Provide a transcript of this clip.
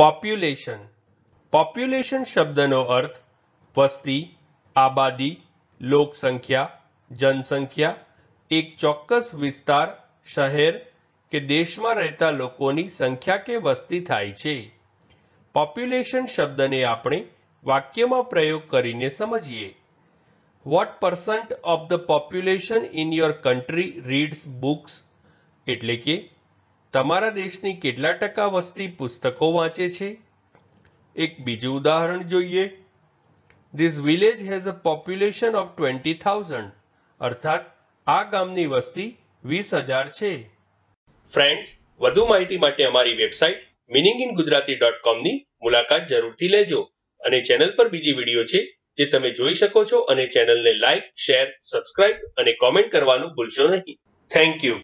population population શબ્દનો અર્થ વસ્તી આબાદી લોકસંખ્યા જનસંખ્યા એક ચોક્કસ વિસ્તાર શહેર કે દેશમાં રહેતા લોકોની સંખ્યા કે વસ્તી થાય છે પોપ્યુલેશન શબ્દને આપણે વાક્યમાં પ્રયોગ કરીને સમજીએ what percent of the population in your country reads books એટલે કે તમારા દેશની કેટલા ટકા વસ્તી પુસ્તકો વાંચે છે એક બીજું ઉદાહરણ જોઈએ this village has a population of twenty thousand અર્થાત આ ગામની વસ્તી વીસ હજાર છે ફ્રેન્ડ્સ વધુ માહિતી માટે અમારી website meaning in Gujarati dot કોમની મુલાકાત જરૂરથી લેજો અને ચેનલ પર બીજી વિડીયો છે જે તમે જોઈ શકો છો અને ચેનલને લાઇક શેર સબસ્ક્રાઇબ અને કોમેન્ટ કરવાનું ભૂલશો નહીં થેન્ક યુ